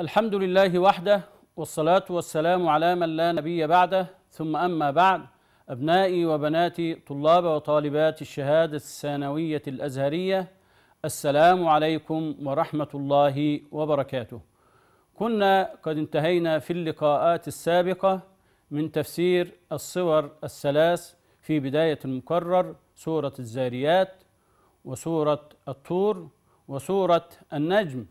الحمد لله وحده والصلاة والسلام على من لا نبي بعده ثم أما بعد أبنائي وبناتي طلاب وطالبات الشهادة الثانوية الأزهرية السلام عليكم ورحمة الله وبركاته كنا قد انتهينا في اللقاءات السابقة من تفسير الصور الثلاث في بداية المكرر سورة الزاريات وسورة الطور وسورة النجم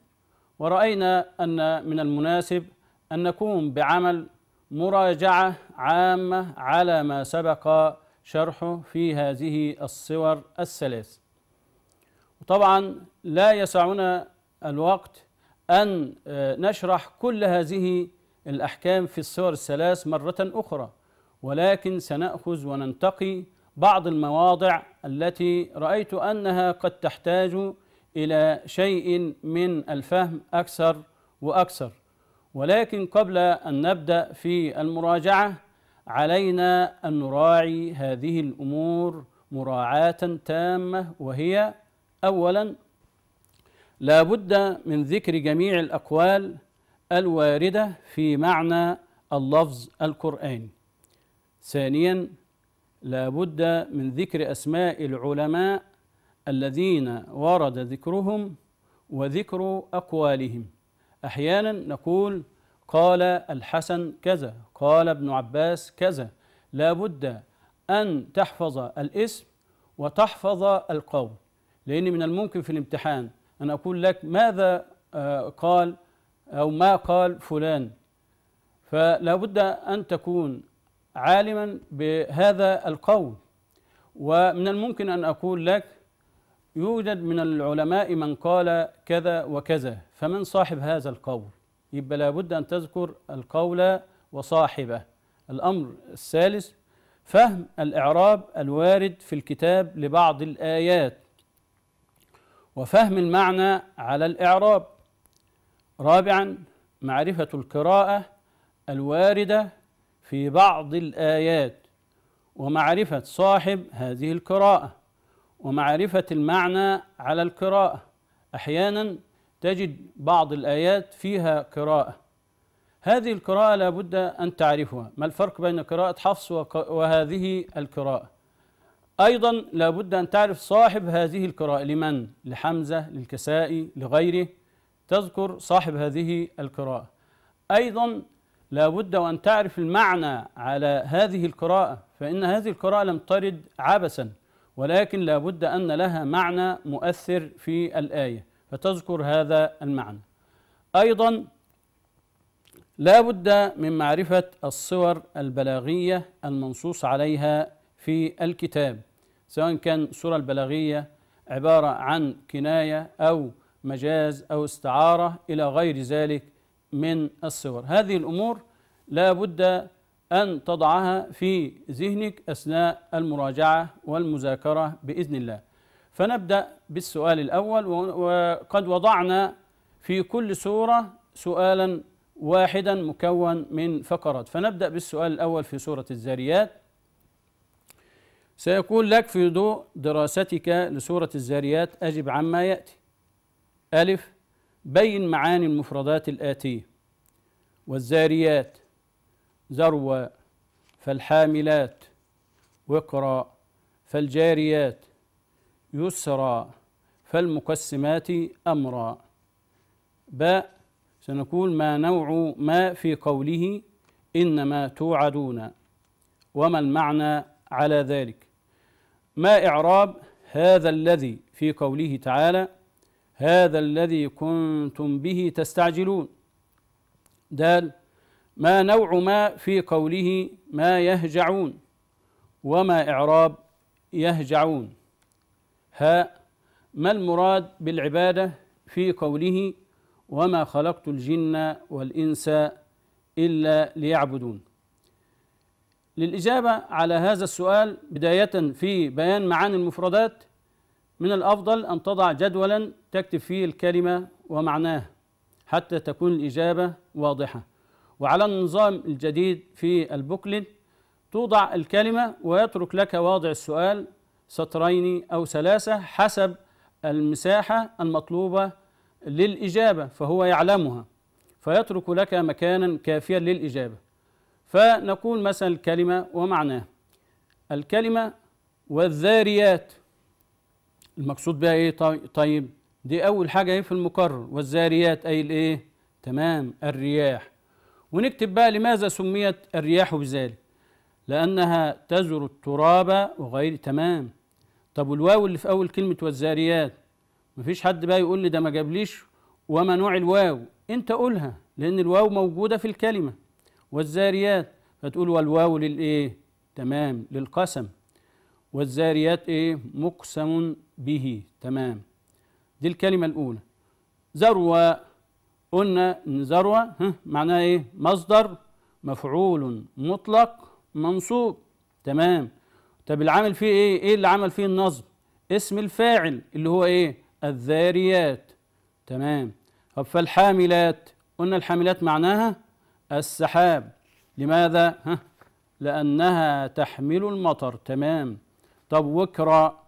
ورأينا أن من المناسب أن نقوم بعمل مراجعة عامة على ما سبق شرحه في هذه الصور الثلاث وطبعا لا يسعنا الوقت أن آه، نشرح كل هذه الأحكام في الصور الثلاث مرة أخرى ولكن سنأخذ وننتقي بعض المواضع التي رأيت أنها قد تحتاج إلى شيء من الفهم أكثر وأكثر ولكن قبل أن نبدأ في المراجعة علينا أن نراعي هذه الأمور مراعاة تامة وهي أولا لا بد من ذكر جميع الأقوال الواردة في معنى اللفظ القرآني ثانيا لا بد من ذكر أسماء العلماء الذين ورد ذكرهم وذكر أقوالهم أحيانا نقول قال الحسن كذا قال ابن عباس كذا لا بد أن تحفظ الاسم وتحفظ القول لأن من الممكن في الامتحان أن أقول لك ماذا آه، قال أو ما قال فلان فلا بد أن تكون عالما بهذا القول ومن الممكن أن أقول لك يوجد من العلماء من قال كذا وكذا فمن صاحب هذا القول يبقى لابد أن تذكر القول وصاحبه الأمر الثالث فهم الإعراب الوارد في الكتاب لبعض الآيات وفهم المعنى على الإعراب رابعا معرفة القراءة الواردة في بعض الآيات ومعرفة صاحب هذه القراءة ومعرفة المعنى على القراءة أحيانا تجد بعض الآيات فيها قراءة هذه القراءة لابد أن تعرفها ما الفرق بين قراءة حفص وهذه القراءة أيضا لابد أن تعرف صاحب هذه القراءة لمن لحمزة للكسائي لغيره تذكر صاحب هذه القراءة أيضا لابد وأن تعرف المعنى على هذه القراءة فإن هذه القراءة لم ترد عبثا ولكن لا بد أن لها معنى مؤثر في الآية فتذكر هذا المعنى أيضا لا بد من معرفة الصور البلاغية المنصوص عليها في الكتاب سواء كان الصورة البلاغية عبارة عن كناية أو مجاز أو استعارة إلى غير ذلك من الصور هذه الأمور لا بد أن تضعها في ذهنك أثناء المراجعة والمذاكرة بإذن الله فنبدأ بالسؤال الأول وقد وضعنا في كل سورة سؤالا واحدا مكون من فقرات فنبدأ بالسؤال الأول في سورة الزاريات سيقول لك في ضوء دراستك لسورة الزاريات أجب عما يأتي ألف بين معاني المفردات الآتية والزاريات ذروة فالحاملات وقرا فالجاريات يسرا فالمقسمات أمرا باء سنقول ما نوع ما في قوله إنما توعدون وما المعنى على ذلك ما إعراب هذا الذي في قوله تعالى هذا الذي كنتم به تستعجلون دال ما نوع ما في قوله ما يهجعون وما إعراب يهجعون ها ما المراد بالعبادة في قوله وما خلقت الجن والإنس إلا ليعبدون للإجابة على هذا السؤال بداية في بيان معاني المفردات من الأفضل أن تضع جدولا تكتب فيه الكلمة ومعناه حتى تكون الإجابة واضحة وعلى النظام الجديد في البوكلت توضع الكلمة ويترك لك واضع السؤال سطرين أو ثلاثة حسب المساحة المطلوبة للإجابة فهو يعلمها فيترك لك مكانا كافيا للإجابة فنقول مثلا الكلمة ومعناها الكلمة والذاريات المقصود بها ايه طيب دي اول حاجه ايه في المقرر والذاريات اي الايه تمام الرياح ونكتب بقى لماذا سميت الرياح بذلك لأنها تزر التراب وغير تمام طب والواو اللي في أول كلمة والزاريات مفيش حد بقى يقول لي ده ما جابليش وما نوع الواو أنت قولها لأن الواو موجودة في الكلمة والزاريات فتقول والواو للإيه تمام للقسم والزاريات إيه مقسم به تمام دي الكلمة الأولى ذروة قلنا ان ذروه معناها ايه مصدر مفعول مطلق منصوب تمام طب العمل فيه ايه ايه اللي عمل فيه النصب اسم الفاعل اللي هو ايه الذاريات تمام طب فالحاملات قلنا الحاملات معناها السحاب لماذا ها لانها تحمل المطر تمام طب وكرا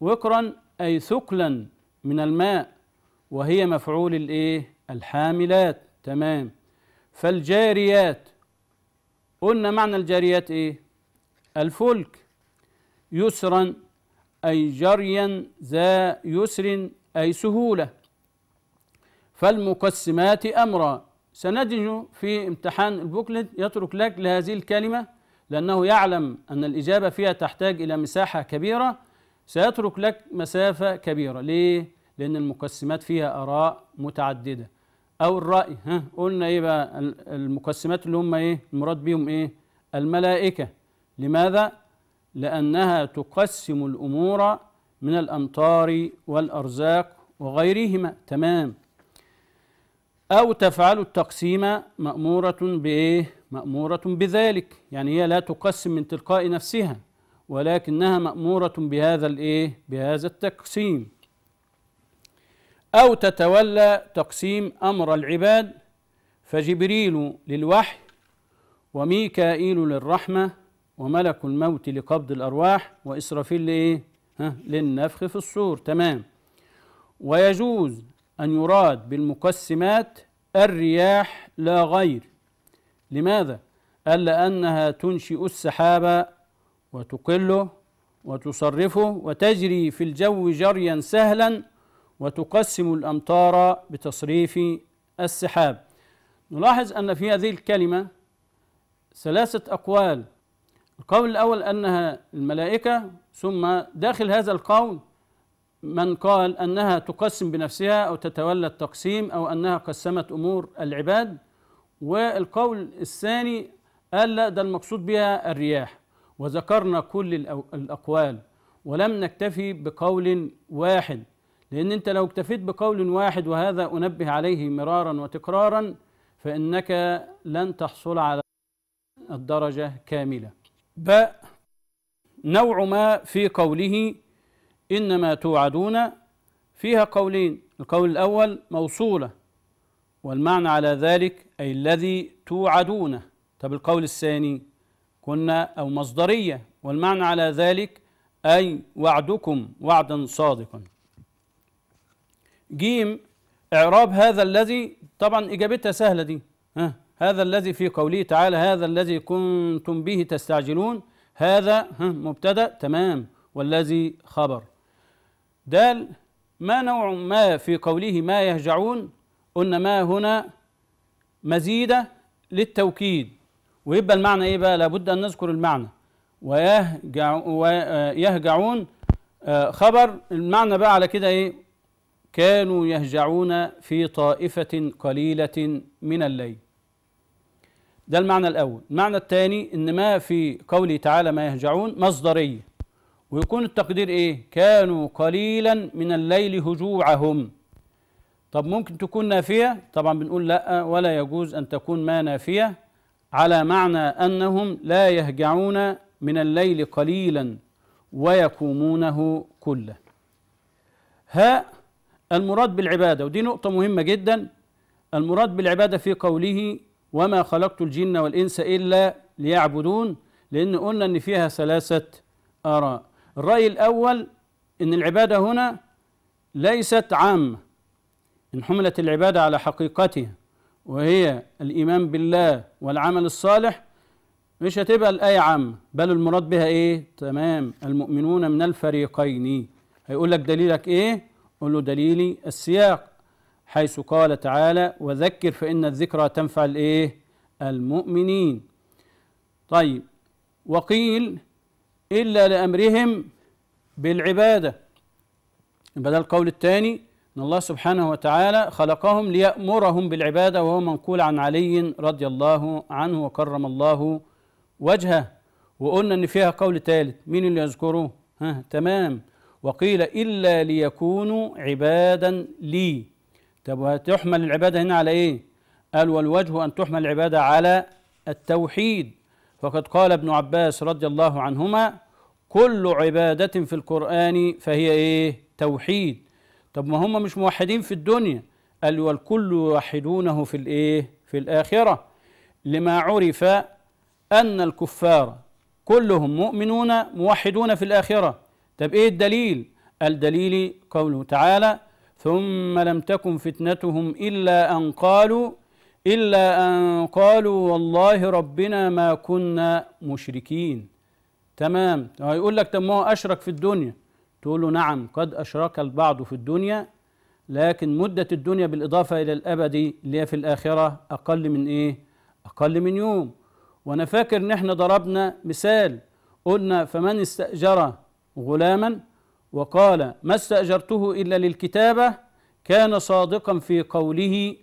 وكرا اي ثقلا من الماء وهي مفعول الايه الحاملات تمام فالجاريات قلنا معنى الجاريات ايه الفلك يسرا اي جريا ذا يسر اي سهوله فالمقسمات امرا سندج في امتحان البوكلت يترك لك لهذه الكلمه لانه يعلم ان الاجابه فيها تحتاج الى مساحه كبيره سيترك لك مسافه كبيره ليه لان المقسمات فيها اراء متعدده أو الرأي ها قلنا إيه بقى المقسمات اللي هم إيه المراد بيهم إيه الملائكة لماذا؟ لأنها تقسم الأمور من الأمطار والأرزاق وغيرهما تمام أو تفعل التقسيم مأمورة بإيه؟ مأمورة بذلك يعني هي لا تقسم من تلقاء نفسها ولكنها مأمورة بهذا الإيه؟ بهذا التقسيم أو تتولى تقسيم أمر العباد فجبريل للوحي وميكائيل للرحمة وملك الموت لقبض الأرواح وإسرافيل لإيه؟ للنفخ في الصور تمام ويجوز أن يراد بالمقسمات الرياح لا غير لماذا؟ ألا أنها تنشئ السحاب وتقله وتصرفه وتجري في الجو جريا سهلا وتقسم الأمطار بتصريف السحاب نلاحظ أن في هذه الكلمة ثلاثة أقوال القول الأول أنها الملائكة ثم داخل هذا القول من قال أنها تقسم بنفسها أو تتولى التقسيم أو أنها قسمت أمور العباد والقول الثاني قال لا ده المقصود بها الرياح وذكرنا كل الأقوال ولم نكتفي بقول واحد لأن أنت لو اكتفيت بقول واحد وهذا أنبه عليه مرارا وتكرارا فإنك لن تحصل على الدرجة كاملة ب نوع ما في قوله إنما توعدون فيها قولين القول الأول موصولة والمعنى على ذلك أي الذي توعدون طب القول الثاني كنا أو مصدرية والمعنى على ذلك أي وعدكم وعدا صادقا جيم إعراب هذا الذي طبعا إجابتها سهلة دي ها هذا الذي في قوله تعالى هذا الذي كنتم به تستعجلون هذا ها مبتدأ تمام والذي خبر دال ما نوع ما في قوله ما يهجعون قلنا ما هنا مزيدة للتوكيد ويبقى المعنى ايه بقى لابد ان نذكر المعنى ويهجع ويهجعون آه، خبر المعنى بقى على كده ايه كانوا يهجعون في طائفة قليلة من الليل ده المعنى الأول المعنى الثاني إن ما في قوله تعالى ما يهجعون مصدرية ويكون التقدير إيه كانوا قليلا من الليل هجوعهم طب ممكن تكون نافية طبعا بنقول لا ولا يجوز أن تكون ما نافية على معنى أنهم لا يهجعون من الليل قليلا ويقومونه كله هاء المراد بالعباده ودي نقطه مهمه جدا المراد بالعباده في قوله وما خلقت الجن والانس الا ليعبدون لان قلنا ان فيها ثلاثه اراء الراي الاول ان العباده هنا ليست عامه ان حملت العباده على حقيقتها وهي الايمان بالله والعمل الصالح مش هتبقى الايه عامه بل المراد بها ايه تمام المؤمنون من الفريقين هيقول لك دليلك ايه قل له دليلي السياق حيث قال تعالى وذكر فإن الذكرى تنفع الإيه المؤمنين طيب وقيل إلا لأمرهم بالعبادة بدل القول الثاني أن الله سبحانه وتعالى خلقهم ليأمرهم بالعبادة وهو منقول عن علي رضي الله عنه وكرم الله وجهه وقلنا أن فيها قول ثالث مين اللي يذكره ها تمام وقيل إلا ليكونوا عبادا لي طب وتحمل العبادة هنا على إيه؟ قال والوجه أن تحمل العبادة على التوحيد فقد قال ابن عباس رضي الله عنهما كل عبادة في القرآن فهي إيه؟ توحيد طب ما هم مش موحدين في الدنيا قال والكل يوحدونه في الإيه؟ في الآخرة لما عرف أن الكفار كلهم مؤمنون موحدون في الآخرة طب إيه الدليل الدليل قوله تعالى ثم لم تكن فتنتهم إلا أن قالوا إلا أن قالوا والله ربنا ما كنا مشركين تمام هيقول لك طب ما هو أشرك في الدنيا تقول له نعم قد أشرك البعض في الدنيا لكن مدة الدنيا بالإضافة إلى الأبد اللي هي في الآخرة أقل من إيه؟ أقل من يوم وأنا فاكر إن إحنا ضربنا مثال قلنا فمن استأجر غلاما وقال ما استأجرته إلا للكتابة كان صادقا في قوله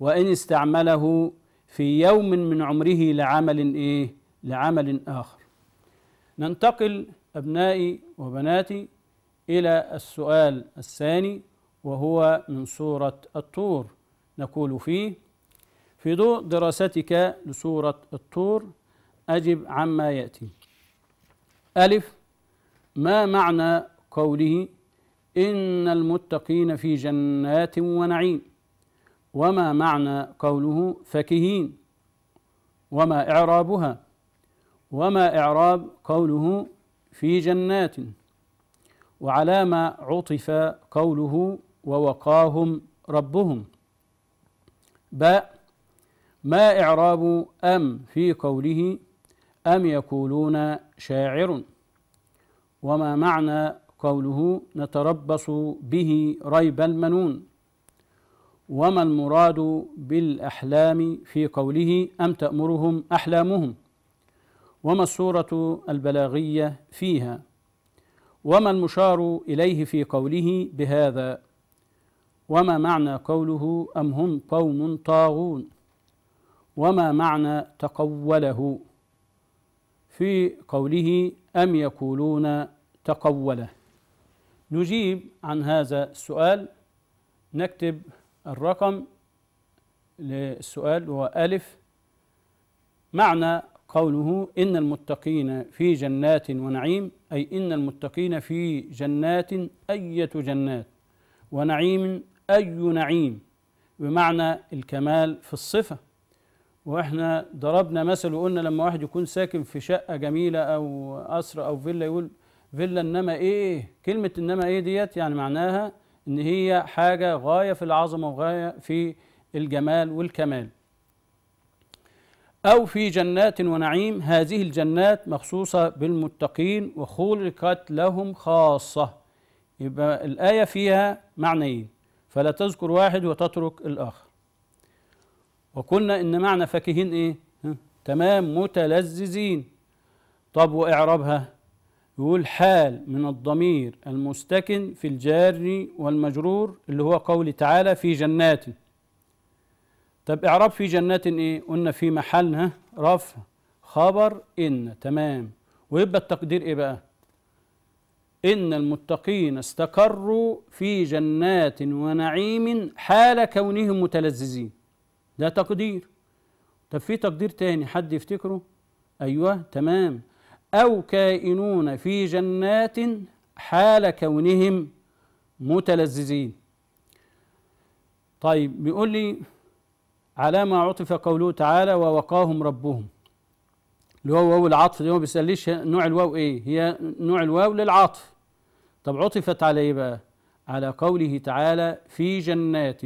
وإن استعمله في يوم من عمره لعمل إيه لعمل آخر ننتقل أبنائي وبناتي إلى السؤال الثاني وهو من سورة الطور نقول فيه في ضوء دراستك لسورة الطور أجب عما يأتي ألف ما معنى قوله إن المتقين في جنات ونعيم وما معنى قوله فكهين وما إعرابها وما إعراب قوله في جنات وعلى ما عطف قوله ووقاهم ربهم باء ما إعراب أم في قوله أم يقولون شاعر وما معنى قوله نتربص به ريب المنون وما المراد بالأحلام في قوله أم تأمرهم أحلامهم وما الصورة البلاغية فيها وما المشار إليه في قوله بهذا وما معنى قوله أم هم قوم طاغون وما معنى تقوله في قوله أم يقولون تقوله نجيب عن هذا السؤال نكتب الرقم للسؤال هو ألف معنى قوله إن المتقين في جنات ونعيم أي إن المتقين في جنات أية جنات ونعيم أي نعيم بمعنى الكمال في الصفة وإحنا ضربنا مثل وقلنا لما واحد يكون ساكن في شقة جميلة أو قصر أو فيلا يقول فيلا انما ايه كلمه انما ايه ديت يعني معناها ان هي حاجه غايه في العظمه وغايه في الجمال والكمال أو في جنات ونعيم هذه الجنات مخصوصة بالمتقين وخلقت لهم خاصة يبقى الآية فيها معنيين فلا تذكر واحد وتترك الآخر وقلنا إن معنى فاكهين إيه؟ تمام متلذذين طب وإعرابها يقول حال من الضمير المستكن في الجار والمجرور اللي هو قول تعالى في جنات طب اعراب في جنات ايه قلنا في محلها رفع خبر ان تمام ويبقى التقدير ايه بقى ان المتقين استقروا في جنات ونعيم حال كونهم متلذذين ده تقدير طب في تقدير تاني حد يفتكره ايوه تمام أو كائنون في جنات حال كونهم متلذذين طيب بيقول لي على ما عطف قوله تعالى ووقاهم ربهم اللي هو واو العطف ده ما بيسأليش نوع الواو ايه هي نوع الواو للعطف طب عطفت على ايه بقى على قوله تعالى في جنات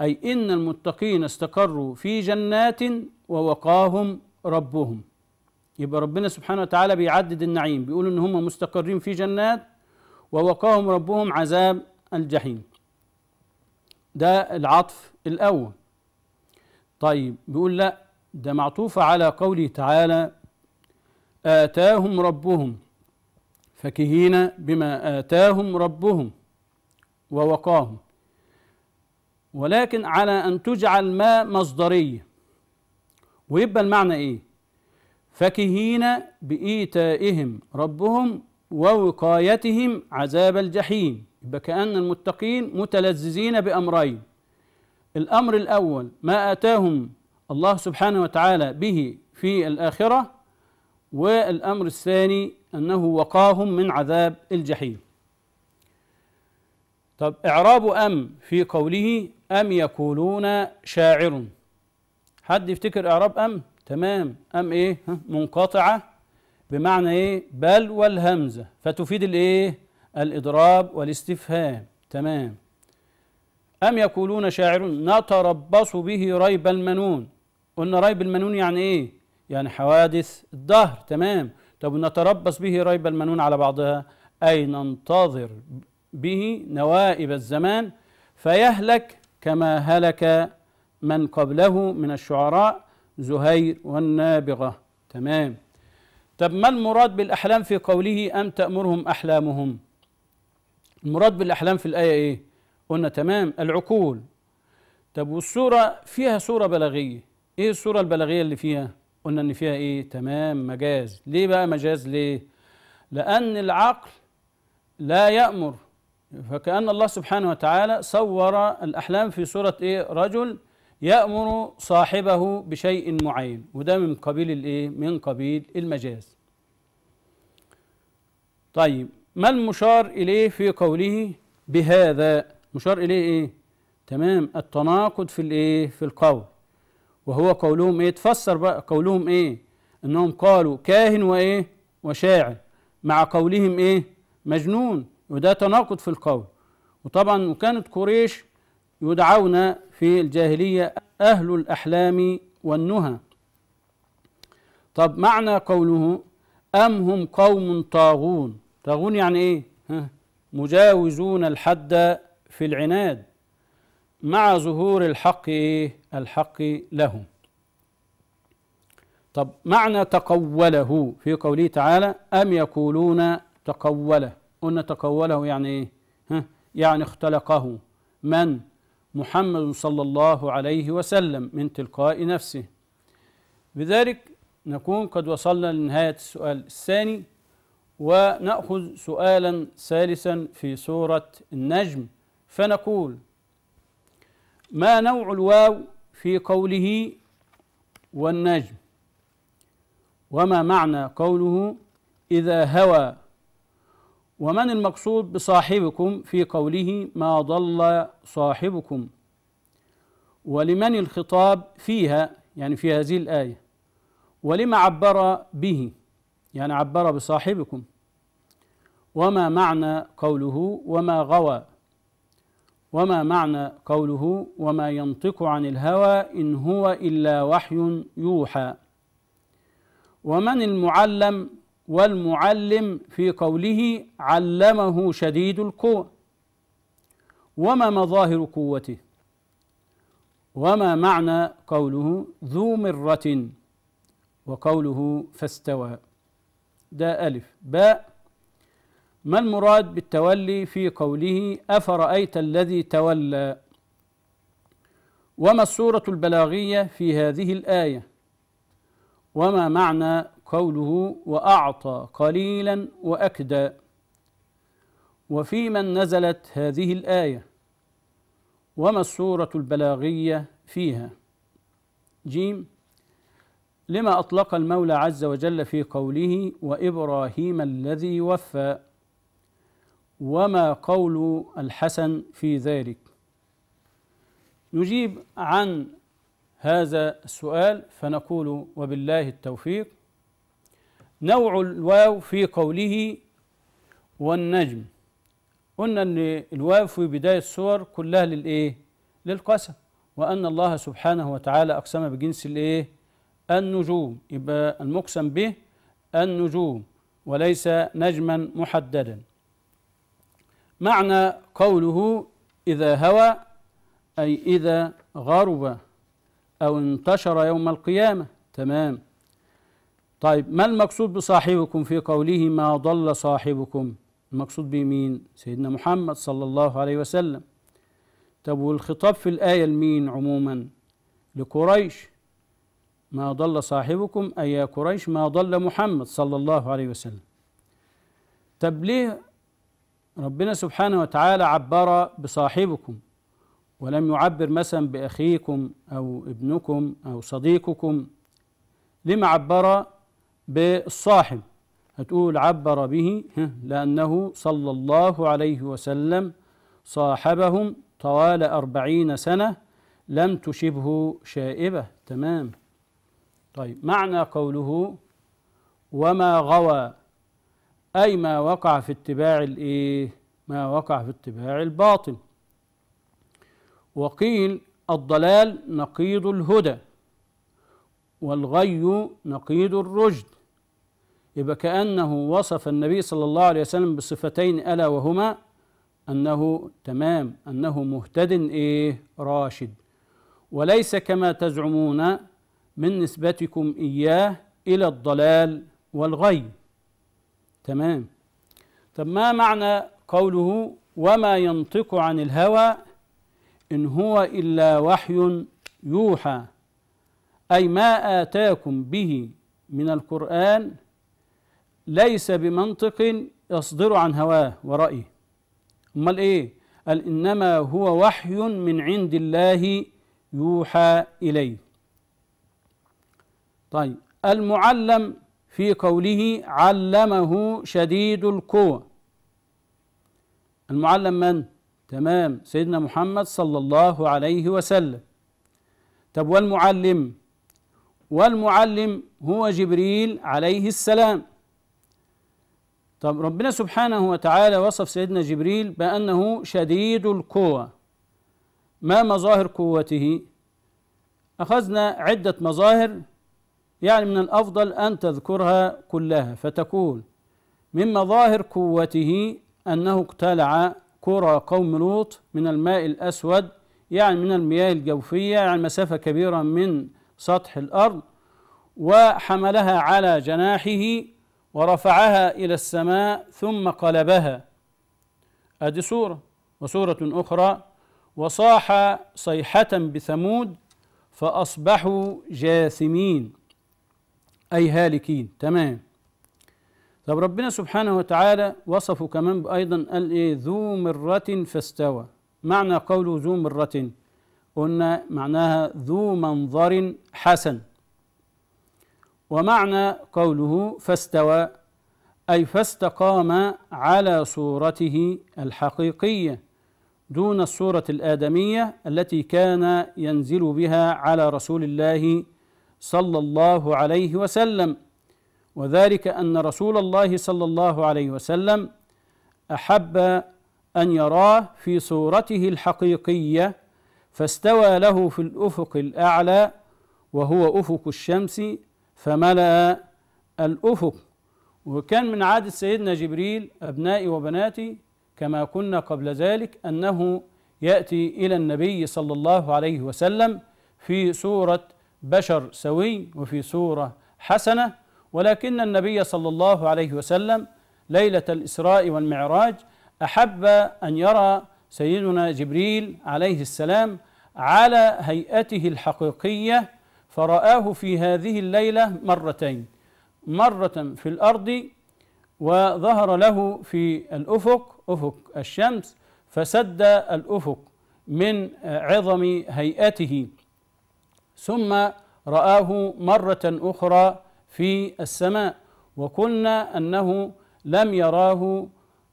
أي إن المتقين استقروا في جنات ووقاهم ربهم يبقى ربنا سبحانه وتعالى بيعدد النعيم بيقول ان هم مستقرين في جنات ووقاهم ربهم عذاب الجحيم ده العطف الاول طيب بيقول لا ده معطوف على قوله تعالى آتاهم ربهم فكهين بما آتاهم ربهم ووقاهم ولكن على أن تجعل ما مصدرية ويبقى المعنى إيه؟ فكهين بإيتائهم ربهم ووقايتهم عذاب الجحيم يبقى كأن المتقين متلذذين بأمرين الأمر الأول ما آتاهم الله سبحانه وتعالى به في الآخرة والأمر الثاني أنه وقاهم من عذاب الجحيم طب إعراب أم في قوله أم يقولون شاعر حد يفتكر إعراب أم؟ تمام أم إيه منقطعة بمعنى إيه بل والهمزة فتفيد الإيه الإضراب والاستفهام تمام أم يقولون شاعر نتربص به ريب المنون قلنا ريب المنون يعني إيه يعني حوادث الدهر تمام طب نتربص به ريب المنون على بعضها أي ننتظر به نوائب الزمان فيهلك كما هلك من قبله من الشعراء زهير والنابغة تمام طب ما المراد بالأحلام في قوله أم تأمرهم أحلامهم المراد بالأحلام في الآية إيه قلنا تمام العقول طب والسورة فيها سورة بلاغية إيه السورة البلاغية اللي فيها قلنا إن فيها إيه تمام مجاز ليه بقى مجاز ليه لأن العقل لا يأمر فكأن الله سبحانه وتعالى صور الأحلام في سورة إيه رجل يأمر صاحبه بشيء معين وده من قبيل الايه من قبيل المجاز طيب ما المشار إليه في قوله بهذا مشار إليه إيه تمام التناقض في الإيه في القول وهو قولهم إيه تفسر بقى قولهم إيه إنهم قالوا كاهن وإيه وشاعر مع قولهم إيه مجنون وده تناقض في القول وطبعا وكانت قريش يدعون في الجاهلية أهل الأحلام والنهى طب معنى قوله أم هم قوم طاغون طاغون يعني إيه مجاوزون الحد في العناد مع ظهور الحق إيه الحق لهم طب معنى تقوله في قوله تعالى أم يقولون تقوله قلنا تقوله يعني إيه يعني اختلقه من محمد صلى الله عليه وسلم من تلقاء نفسه بذلك نكون قد وصلنا لنهاية السؤال الثاني ونأخذ سؤالا ثالثا في سورة النجم فنقول ما نوع الواو في قوله والنجم وما معنى قوله إذا هوى ومن المقصود بصاحبكم في قوله ما ضل صاحبكم ولمن الخطاب فيها يعني في هذه الآية ولما عبر به يعني عبر بصاحبكم وما معنى قوله وما غوى وما معنى قوله وما ينطق عن الهوى إن هو إلا وحي يوحى ومن المعلم والمعلم في قوله علمه شديد القوى وما مظاهر قوته وما معنى قوله ذو مرة وقوله فاستوى ده ألف باء ما المراد بالتولي في قوله أفرأيت الذي تولى وما الصورة البلاغية في هذه الآية وما معنى قوله وأعطى قليلا وأكدى وفي من نزلت هذه الآية وما الصورة البلاغية فيها جيم لما أطلق المولى عز وجل في قوله وإبراهيم الذي وفى وما قول الحسن في ذلك نجيب عن هذا السؤال فنقول وبالله التوفيق نوع الواو في قوله والنجم قلنا ان الواو في بدايه السور كلها للايه للقسم وان الله سبحانه وتعالى اقسم بجنس الايه النجوم يبقى المقسم به النجوم وليس نجما محددا معنى قوله اذا هوى اي اذا غرب او انتشر يوم القيامه تمام طيب ما المقصود بصاحبكم في قوله ما ضل صاحبكم المقصود بمين سيدنا محمد صلى الله عليه وسلم طب والخطاب في الآية لمين عموما لقريش ما ضل صاحبكم أي يا قريش ما ضل محمد صلى الله عليه وسلم طب ليه ربنا سبحانه وتعالى عبر بصاحبكم ولم يعبر مثلا بأخيكم أو ابنكم أو صديقكم لما عبر بالصاحب هتقول عبر به لأنه صلى الله عليه وسلم صاحبهم طوال أربعين سنة لم تشبه شائبة تمام طيب معنى قوله وما غوى أي ما وقع في اتباع الإيه ما وقع في اتباع الباطل وقيل الضلال نقيض الهدى والغي نقيض الرشد يبقى كأنه وصف النبي صلى الله عليه وسلم بصفتين ألا وهما أنه تمام أنه مهتد إيه راشد وليس كما تزعمون من نسبتكم إياه إلى الضلال والغي تمام طب ما معنى قوله وما ينطق عن الهوى إن هو إلا وحي يوحى أي ما آتاكم به من القرآن ليس بمنطق يصدر عن هواه ورأيه أمال إيه قال إنما هو وحي من عند الله يوحى إليه طيب المعلم في قوله علمه شديد القوى المعلم من تمام سيدنا محمد صلى الله عليه وسلم طب والمعلم والمعلم هو جبريل عليه السلام طب ربنا سبحانه وتعالى وصف سيدنا جبريل بأنه شديد القوة ما مظاهر قوته أخذنا عدة مظاهر يعني من الأفضل أن تذكرها كلها فتقول من مظاهر قوته أنه اقتلع قرى قوم لوط من الماء الأسود يعني من المياه الجوفية يعني مسافة كبيرة من سطح الأرض وحملها على جناحه ورفعها إلى السماء ثم قلبها أدي سورة وسورة أخرى وصاح صيحة بثمود فأصبحوا جاثمين أي هالكين تمام طب ربنا سبحانه وتعالى وصفه كمان أيضا قال إيه ذو مرة فاستوى معنى قوله ذو مرة قلنا معناها ذو منظر حسن ومعنى قوله فاستوى أي فاستقام على صورته الحقيقية دون الصورة الآدمية التي كان ينزل بها على رسول الله صلى الله عليه وسلم وذلك أن رسول الله صلى الله عليه وسلم أحب أن يراه في صورته الحقيقية فاستوى له في الأفق الأعلى وهو أفق الشمس فملأ الأفق وكان من عادة سيدنا جبريل أبنائي وبناتي كما كنا قبل ذلك أنه يأتي إلى النبي صلى الله عليه وسلم في صورة بشر سوي وفي صورة حسنة ولكن النبي صلى الله عليه وسلم ليلة الإسراء والمعراج أحب أن يرى سيدنا جبريل عليه السلام على هيئته الحقيقية فرآه في هذه الليلة مرتين مرة في الأرض وظهر له في الأفق أفق الشمس فسد الأفق من عظم هيئته ثم رآه مرة أخرى في السماء وقلنا أنه لم يراه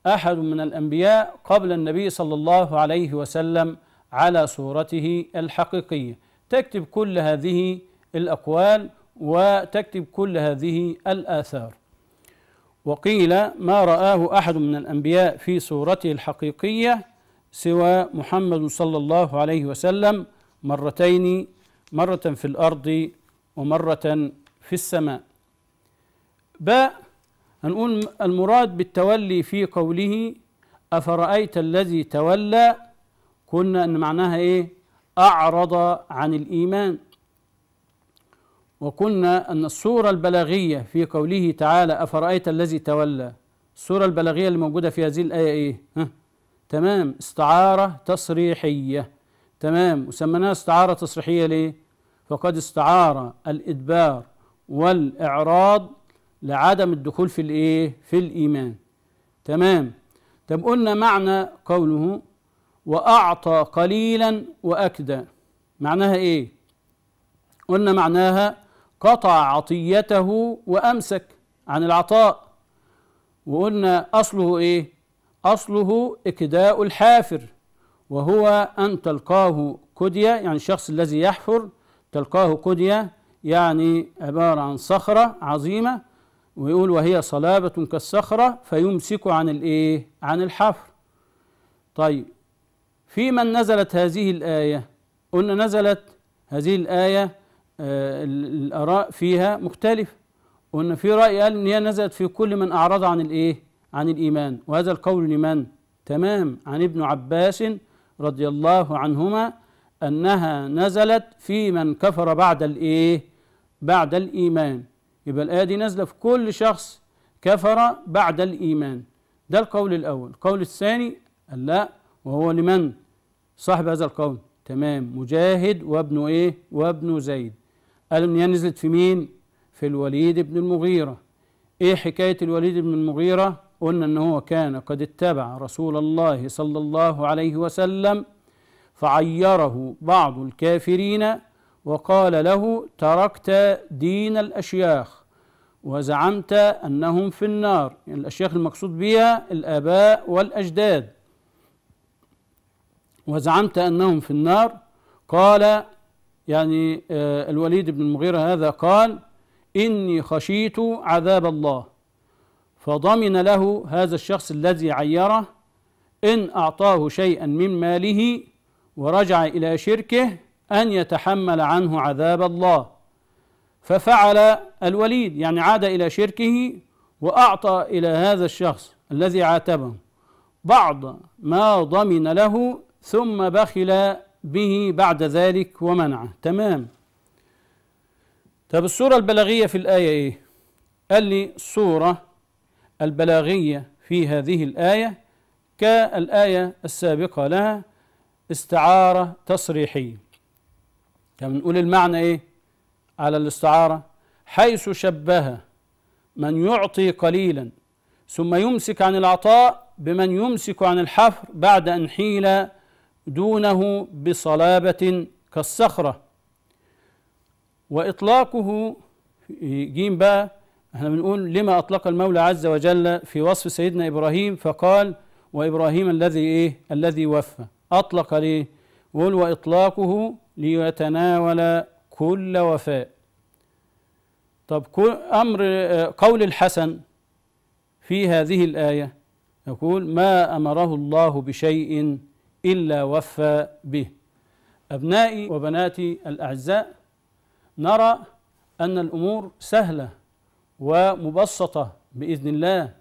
أحد من الأنبياء قبل النبي صلى الله عليه وسلم على صورته الحقيقية تكتب كل هذه الأقوال وتكتب كل هذه الآثار وقيل ما رآه أحد من الأنبياء في صورته الحقيقية سوى محمد صلى الله عليه وسلم مرتين مرة في الأرض ومرة في السماء باء هنقول المراد بالتولي في قوله أفرأيت الذي تولى قلنا أن معناها إيه أعرض عن الإيمان وقلنا أن الصورة البلاغية في قوله تعالى أفرأيت الذي تولى الصورة البلاغية اللي موجودة في هذه الآية إيه؟ ها؟ تمام استعارة تصريحية تمام وسميناها استعارة تصريحية ليه؟ فقد استعار الإدبار والإعراض لعدم الدخول في الإيه؟ في الإيمان تمام طب قلنا معنى قوله وأعطى قليلا وأكدى معناها إيه؟ قلنا معناها قطع عطيته وأمسك عن العطاء وقلنا أصله إيه أصله إكداء الحافر وهو أن تلقاه كدية يعني الشخص الذي يحفر تلقاه كدية يعني عبارة عن صخرة عظيمة ويقول وهي صلابة كالصخرة فيمسك عن الإيه عن الحفر طيب في من نزلت هذه الآية قلنا نزلت هذه الآية آه، الآراء فيها مختلفة وأن في رأي قال إن هي نزلت في كل من أعرض عن الإيه؟ عن الإيمان وهذا القول لمن؟ تمام عن ابن عباس رضي الله عنهما أنها نزلت في من كفر بعد الإيه؟ بعد الإيمان يبقى الآية دي نازلة في كل شخص كفر بعد الإيمان ده القول الأول القول الثاني قال لا وهو لمن صاحب هذا القول تمام مجاهد وابن إيه وابن زيد قالوا إن هي نزلت في مين؟ في الوليد بن المغيرة إيه حكاية الوليد بن المغيرة؟ قلنا إن هو كان قد اتبع رسول الله صلى الله عليه وسلم فعيره بعض الكافرين وقال له تركت دين الأشياخ وزعمت أنهم في النار يعني الأشياخ المقصود بها الآباء والأجداد وزعمت أنهم في النار قال يعني آه، الوليد بن المغيرة هذا قال إني خشيت عذاب الله فضمن له هذا الشخص الذي عيره إن أعطاه شيئا من ماله ورجع إلى شركه أن يتحمل عنه عذاب الله ففعل الوليد يعني عاد إلى شركه وأعطى إلى هذا الشخص الذي عاتبه بعض ما ضمن له ثم بخل به بعد ذلك ومنعه تمام طب الصورة البلاغية في الآية إيه؟ قال لي الصورة البلاغية في هذه الآية كالآية السابقة لها استعارة تصريحية كما نقول المعنى إيه على الاستعارة حيث شبه من يعطي قليلا ثم يمسك عن العطاء بمن يمسك عن الحفر بعد أن حيل دونه بصلابة كالصخرة وإطلاقه جيم بقى احنا بنقول لما أطلق المولى عز وجل في وصف سيدنا إبراهيم فقال وإبراهيم الذي إيه الذي وفى أطلق ليه قول وإطلاقه ليتناول كل وفاء طب أمر قول الحسن في هذه الآية يقول ما أمره الله بشيء إلا وفى به أبنائي وبناتي الأعزاء نرى أن الأمور سهلة ومبسطة بإذن الله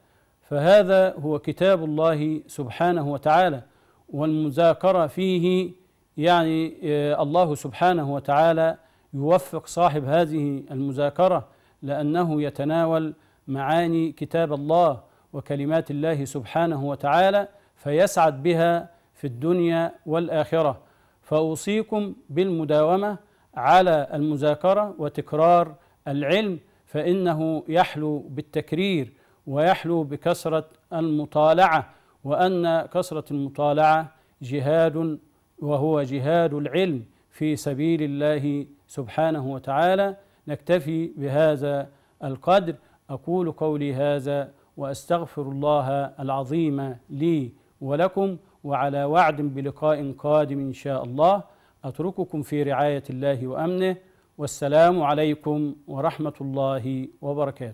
فهذا هو كتاب الله سبحانه وتعالى والمذاكرة فيه يعني آه، الله سبحانه وتعالى يوفق صاحب هذه المذاكرة لأنه يتناول معاني كتاب الله وكلمات الله سبحانه وتعالى فيسعد بها في الدنيا والآخرة فأوصيكم بالمداومة على المذاكرة وتكرار العلم فإنه يحلو بالتكرير ويحلو بكثرة المطالعة وأن كثرة المطالعة جهاد وهو جهاد العلم في سبيل الله سبحانه وتعالى نكتفي بهذا القدر أقول قولي هذا وأستغفر الله العظيم لي ولكم وعلى وعد بلقاء قادم إن شاء الله أترككم في رعاية الله وأمنه والسلام عليكم ورحمة الله وبركاته